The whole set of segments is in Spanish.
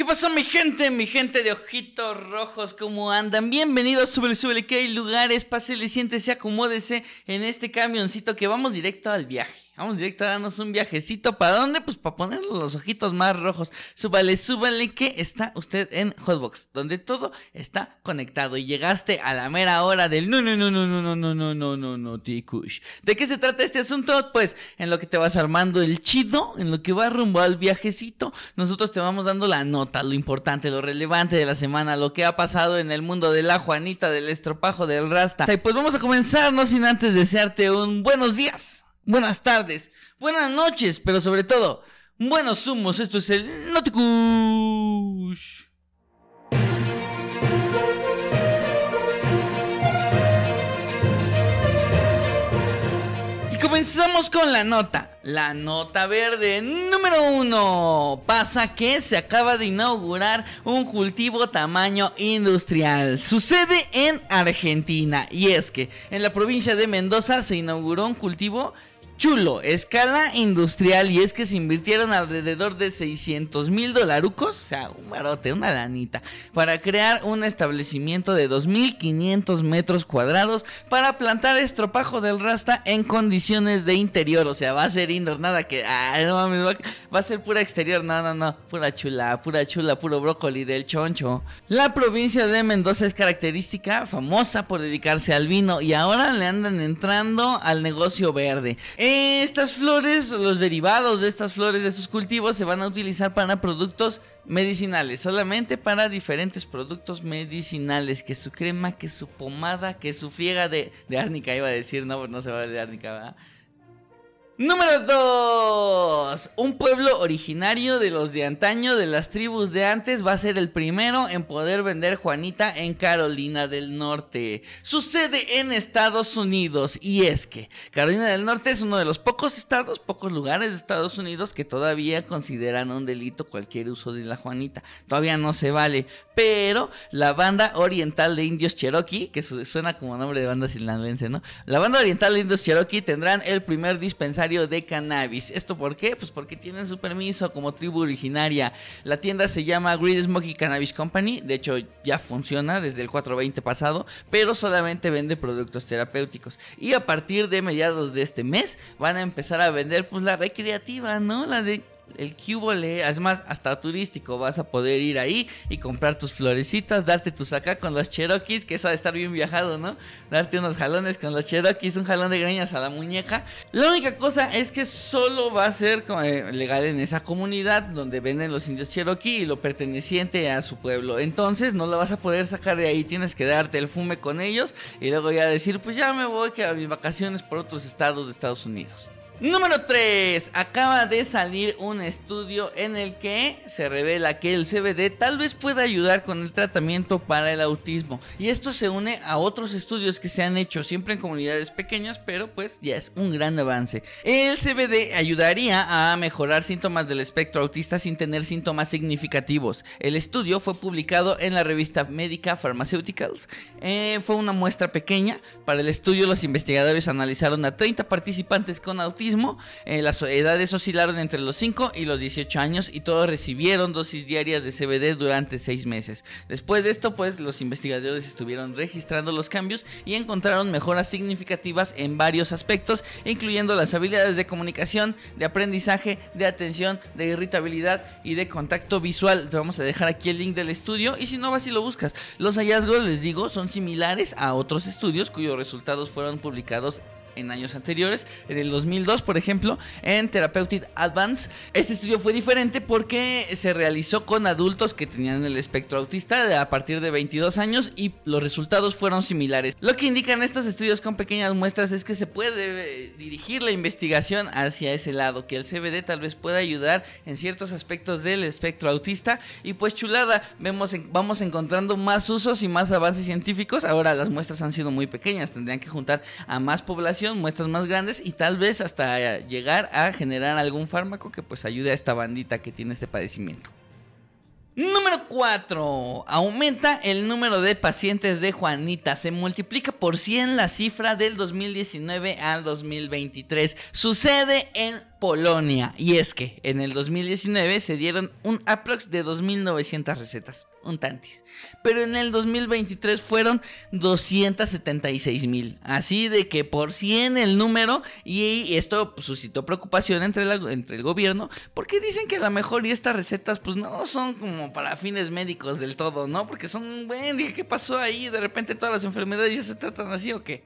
¿Qué pasó mi gente? Mi gente de ojitos rojos, ¿cómo andan? Bienvenidos, súbele, súbele, que hay lugares, pásele, siéntese, acomódese en este camioncito que vamos directo al viaje. Vamos directo a darnos un viajecito. ¿Para dónde? Pues para poner los ojitos más rojos. Súbale, súbale que está usted en Hotbox, donde todo está conectado. Y llegaste a la mera hora del no, no, no, no, no, no, no, no, no, no, no, Tikush. ¿De qué se trata este asunto? Pues en lo que te vas armando el chido, en lo que va rumbo al viajecito, nosotros te vamos dando la nota, lo importante, lo relevante de la semana, lo que ha pasado en el mundo de la Juanita, del estropajo, del rasta. Y pues vamos a comenzar, no sin antes desearte un buenos días buenas tardes, buenas noches, pero sobre todo, buenos humos, Esto es el Noticush. Y comenzamos con la nota. La nota verde número uno. Pasa que se acaba de inaugurar un cultivo tamaño industrial. Sucede en Argentina. Y es que en la provincia de Mendoza se inauguró un cultivo chulo, escala industrial, y es que se invirtieron alrededor de 600 mil dolarucos, o sea, un barote, una lanita, para crear un establecimiento de 2.500 metros cuadrados para plantar estropajo del rasta en condiciones de interior, o sea, va a ser indoor, nada que, no va, a ser pura exterior, no, no, no, pura chula, pura chula, puro brócoli del choncho. La provincia de Mendoza es característica, famosa por dedicarse al vino, y ahora le andan entrando al negocio verde. Estas flores, los derivados de estas flores, de estos cultivos, se van a utilizar para productos medicinales, solamente para diferentes productos medicinales, que su crema, que su pomada, que su friega de, árnica, iba a decir, no, no se va a de árnica, ¿verdad? Número 2. Un pueblo originario de los de antaño, de las tribus de antes, va a ser el primero en poder vender Juanita en Carolina del Norte. Sucede en Estados Unidos y es que Carolina del Norte es uno de los pocos estados, pocos lugares de Estados Unidos que todavía consideran un delito cualquier uso de la Juanita. Todavía no se vale, pero la banda oriental de indios Cherokee, que suena como nombre de banda sinlandense, ¿no? La banda oriental de indios Cherokee tendrán el primer dispensario de cannabis. ¿Esto por qué? Pues porque tienen su permiso como tribu originaria. La tienda se llama Green Smoky Cannabis Company, de hecho ya funciona desde el 420 pasado, pero solamente vende productos terapéuticos. Y a partir de mediados de este mes van a empezar a vender pues la recreativa, ¿no? La de el cubole, además hasta turístico vas a poder ir ahí y comprar tus florecitas, darte tus acá con los cherokees, que eso de estar bien viajado, ¿no? Darte unos jalones con los cherokees, un jalón de greñas a la muñeca. La única cosa es que solo va a ser eh, legal en esa comunidad donde venden los indios cherokee y lo perteneciente a su pueblo. Entonces no lo vas a poder sacar de ahí, tienes que darte el fume con ellos y luego ya decir, pues ya me voy que a mis vacaciones por otros estados de Estados Unidos. Número 3. Acaba de salir un estudio en el que se revela que el CBD tal vez pueda ayudar con el tratamiento para el autismo. Y esto se une a otros estudios que se han hecho siempre en comunidades pequeñas, pero pues ya es un gran avance. El CBD ayudaría a mejorar síntomas del espectro autista sin tener síntomas significativos. El estudio fue publicado en la revista médica Pharmaceuticals. Eh, fue una muestra pequeña. Para el estudio los investigadores analizaron a 30 participantes con autismo eh, las edades oscilaron entre los 5 y los 18 años y todos recibieron dosis diarias de CBD durante 6 meses. Después de esto, pues los investigadores estuvieron registrando los cambios y encontraron mejoras significativas en varios aspectos, incluyendo las habilidades de comunicación, de aprendizaje, de atención, de irritabilidad y de contacto visual. Te vamos a dejar aquí el link del estudio y si no vas y lo buscas. Los hallazgos, les digo, son similares a otros estudios cuyos resultados fueron publicados en años anteriores. En el 2002, por ejemplo, en Therapeutic Advance. Este estudio fue diferente porque se realizó con adultos que tenían el espectro autista a partir de 22 años y los resultados fueron similares. Lo que indican estos estudios con pequeñas muestras es que se puede eh, dirigir la investigación hacia ese lado, que el CBD tal vez pueda ayudar en ciertos aspectos del espectro autista y pues chulada, vemos vamos encontrando más usos y más avances científicos. Ahora las muestras han sido muy pequeñas, tendrían que juntar a más población muestras más grandes y tal vez hasta eh, llegar a generar algún fármaco que pues ayude a esta bandita que tiene este padecimiento. Número 4. Aumenta el número de pacientes de Juanita. Se multiplica por 100 la cifra del 2019 al 2023. Sucede en Polonia. Y es que en el 2019 se dieron un aprox de 2.900 recetas, un tantis. Pero en el 2023 fueron 276.000. Así de que por 100 el número y esto pues, suscitó preocupación entre, el gobierno porque dicen que a lo mejor y estas recetas pues no son como para fines médicos del todo, ¿no? Porque son, un bueno, ¿qué pasó ahí? De repente todas las enfermedades ya se tratan así o qué.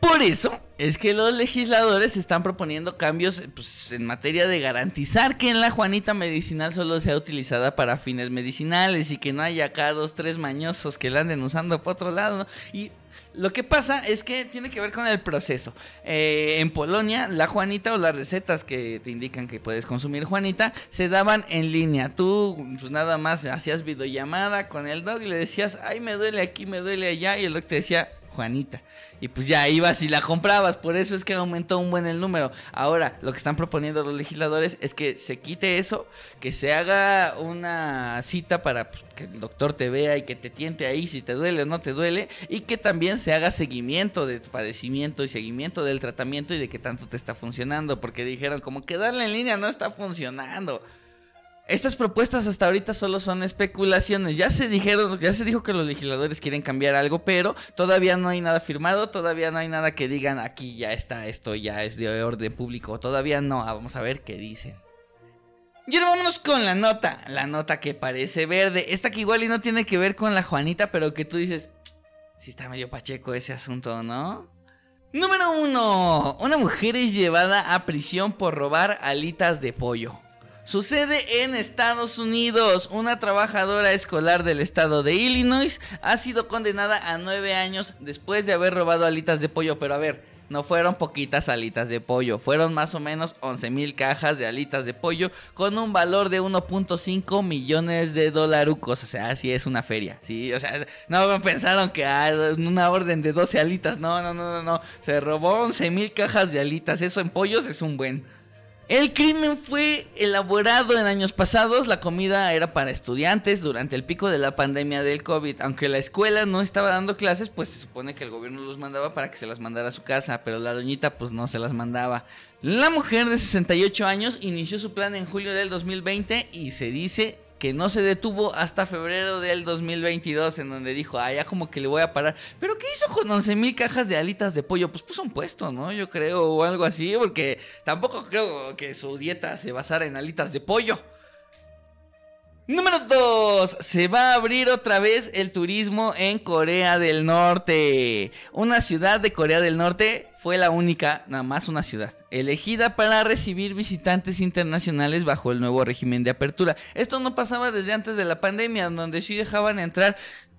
Por eso es que los legisladores están proponiendo cambios pues, en materia de garantizar que en la Juanita medicinal solo sea utilizada para fines medicinales y que no haya acá dos, tres mañosos que la anden usando por otro lado. Y lo que pasa es que tiene que ver con el proceso. Eh, en Polonia, la Juanita o las recetas que te indican que puedes consumir Juanita se daban en línea. Tú, pues nada más, hacías videollamada con el dog y le decías, ay, me duele aquí, me duele allá, y el dog te decía, Juanita. Y pues ya ibas y la comprabas, por eso es que aumentó un buen el número. Ahora, lo que están proponiendo los legisladores es que se quite eso, que se haga una cita para pues, que el doctor te vea y que te tiente ahí si te duele o no te duele, y que también se haga seguimiento de tu padecimiento y seguimiento del tratamiento y de que tanto te está funcionando, porque dijeron como que darle en línea no está funcionando. Estas propuestas hasta ahorita solo son especulaciones. Ya se dijeron, ya se dijo que los legisladores quieren cambiar algo, pero todavía no hay nada firmado, todavía no hay nada que digan aquí ya está esto, ya es de orden público. Todavía no, ah, vamos a ver qué dicen. Y ahora vámonos con la nota, la nota que parece verde. Esta que igual y no tiene que ver con la Juanita, pero que tú dices, si está medio pacheco ese asunto, ¿no? Número uno, Una mujer es llevada a prisión por robar alitas de pollo. Sucede en Estados Unidos. Una trabajadora escolar del estado de Illinois ha sido condenada a nueve años después de haber robado alitas de pollo. Pero a ver, no fueron poquitas alitas de pollo, fueron más o menos mil cajas de alitas de pollo con un valor de 1.5 millones de dolarucos. O sea, así es una feria. Sí, o sea, no pensaron que ah, una orden de 12 alitas. No, no, no, no, no. Se robó mil cajas de alitas. Eso en pollos es un buen. El crimen fue elaborado en años pasados, la comida era para estudiantes durante el pico de la pandemia del COVID. Aunque la escuela no estaba dando clases, pues se supone que el gobierno los mandaba para que se las mandara a su casa, pero la doñita pues no se las mandaba. La mujer de 68 años inició su plan en julio del 2020 y se dice que no se detuvo hasta febrero del 2022, en donde dijo, ah, ya como que le voy a parar. ¿Pero qué hizo con mil cajas de alitas de pollo? Pues puso un puesto, ¿no? Yo creo, o algo así, porque tampoco creo que su dieta se basara en alitas de pollo. Número 2. Se va a abrir otra vez el turismo en Corea del Norte. Una ciudad de Corea del Norte fue la única, nada más una ciudad, elegida para recibir visitantes internacionales bajo el nuevo régimen de apertura. Esto no pasaba desde antes de la pandemia, donde sí dejaban entrar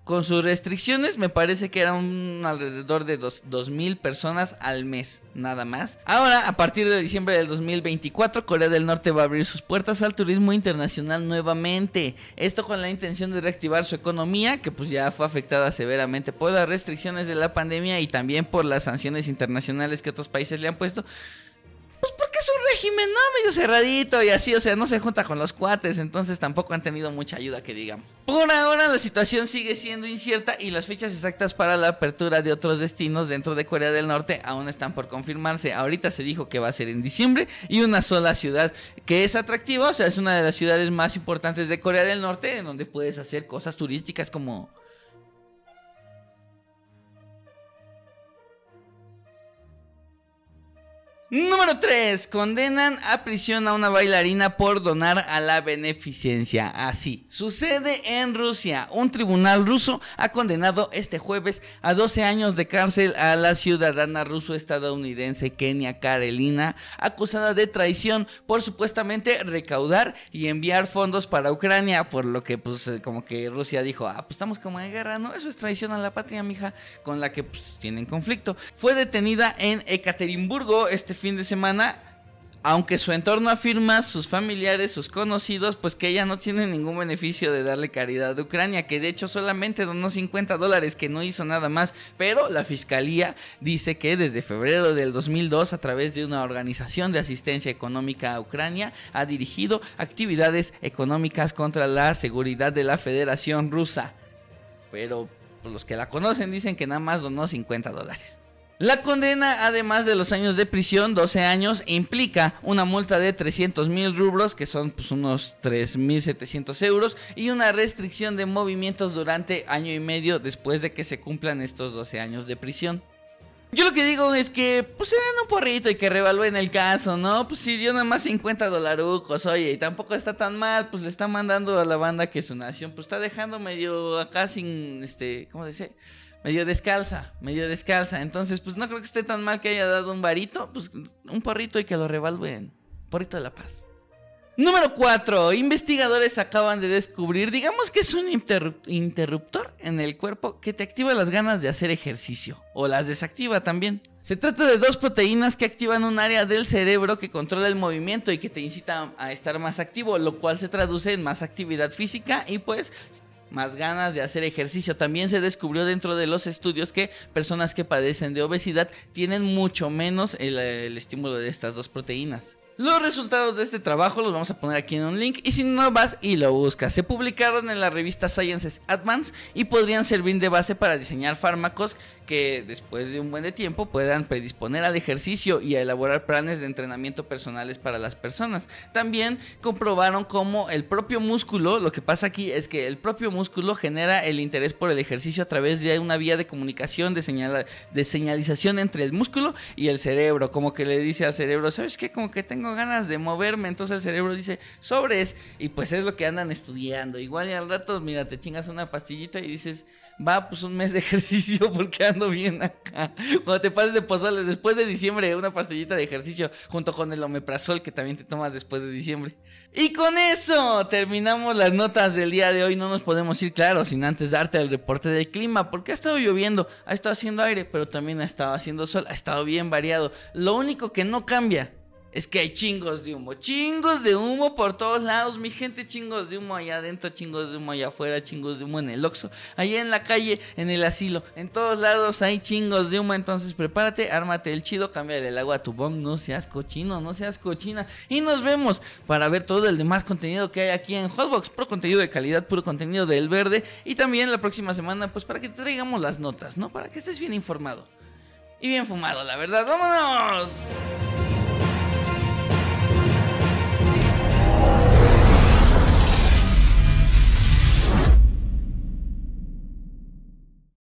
con sus restricciones me parece que eran alrededor de 2.000 personas al mes, nada más. Ahora, a partir de diciembre del 2024, Corea del Norte va a abrir sus puertas al turismo internacional nuevamente. Esto con la intención de reactivar su economía, que pues ya fue afectada severamente por las restricciones de la pandemia y también por las sanciones internacionales que otros países le han puesto régimen, ¿no? Medio cerradito y así, o sea, no se junta con los cuates, entonces tampoco han tenido mucha ayuda que digan. Por ahora la situación sigue siendo incierta y las fechas exactas para la apertura de otros destinos dentro de Corea del Norte aún están por confirmarse. Ahorita se dijo que va a ser en diciembre y una sola ciudad que es atractiva, o sea, es una de las ciudades más importantes de Corea del Norte en donde puedes hacer cosas turísticas como Número 3. Condenan a prisión a una bailarina por donar a la beneficencia. Así sucede en Rusia. Un tribunal ruso ha condenado este jueves a 12 años de cárcel a la ciudadana ruso-estadounidense Kenia Karelina, acusada de traición por supuestamente recaudar y enviar fondos para Ucrania. Por lo que, pues, eh, como que Rusia dijo: Ah, pues estamos como en guerra, ¿no? Eso es traición a la patria, mija, con la que pues, tienen conflicto. Fue detenida en Ekaterimburgo este fin de semana, aunque su entorno afirma, sus familiares, sus conocidos, pues que ella no tiene ningún beneficio de darle caridad a Ucrania, que de hecho solamente donó 50 dólares, que no hizo nada más, pero la fiscalía dice que desde febrero del 2002, a través de una organización de asistencia económica a Ucrania, ha dirigido actividades económicas contra la seguridad de la Federación Rusa. Pero pues, los que la conocen dicen que nada más donó 50 dólares. La condena, además de los años de prisión, 12 años, implica una multa de 300 mil rubros, que son pues, unos 3.700 euros, y una restricción de movimientos durante año y medio después de que se cumplan estos 12 años de prisión. Yo lo que digo es que, pues, eran un porrito y que revalúen el caso, ¿no? Pues, si dio nada más 50 dolarucos, oye, y tampoco está tan mal, pues le está mandando a la banda que su nación, pues está dejando medio acá sin, este, ¿cómo dice? medio descalza, medio descalza. Entonces, pues no creo que esté tan mal que haya dado un varito, pues un porrito y que lo revalúen. Porrito de la paz. Número 4. Investigadores acaban de descubrir, digamos que es un interruptor en el cuerpo que te activa las ganas de hacer ejercicio o las desactiva también. Se trata de dos proteínas que activan un área del cerebro que controla el movimiento y que te incita a estar más activo, lo cual se traduce en más actividad física y pues más ganas de hacer ejercicio. También se descubrió dentro de los estudios que personas que padecen de obesidad tienen mucho menos el, estímulo de estas dos proteínas. Los resultados de este trabajo los vamos a poner aquí en un link y si no vas y lo buscas. Se publicaron en la revista Sciences Advance y podrían servir de base para diseñar fármacos que después de un buen de tiempo puedan predisponer al ejercicio y a elaborar planes de entrenamiento personales para las personas. También comprobaron cómo el propio músculo, lo que pasa aquí es que el propio músculo genera el interés por el ejercicio a través de una vía de comunicación de, señal, de señalización entre el músculo y el cerebro. Como que le dice al cerebro, ¿sabes qué? Como que tengo ganas de moverme, entonces el cerebro dice, sobres, y pues es lo que andan estudiando. Igual y al rato, mira, te chingas una pastillita y dices, va, pues un mes de ejercicio porque ando bien acá. Cuando te pases de pozoles después de diciembre, una pastillita de ejercicio junto con el omeprazol que también te tomas después de diciembre. Y con eso terminamos las notas del día de hoy. No nos podemos ir, claro, sin antes darte el reporte del clima, porque ha estado lloviendo, ha estado haciendo aire, pero también ha estado haciendo sol, ha estado bien variado. Lo único que no cambia es que hay chingos de humo, chingos de humo por todos lados, mi gente, chingos de humo allá adentro, chingos de humo allá afuera, chingos de humo en el Oxxo, allá en la calle, en el asilo, en todos lados hay chingos de humo, entonces prepárate, ármate el chido, cambia el agua a tu bong, no seas cochino, no seas cochina y nos vemos para ver todo el demás contenido que hay aquí en Hotbox, puro contenido de calidad, puro contenido del verde y también la próxima semana pues para que te traigamos las notas, ¿no? Para que estés bien informado y bien fumado, la verdad. ¡Vámonos!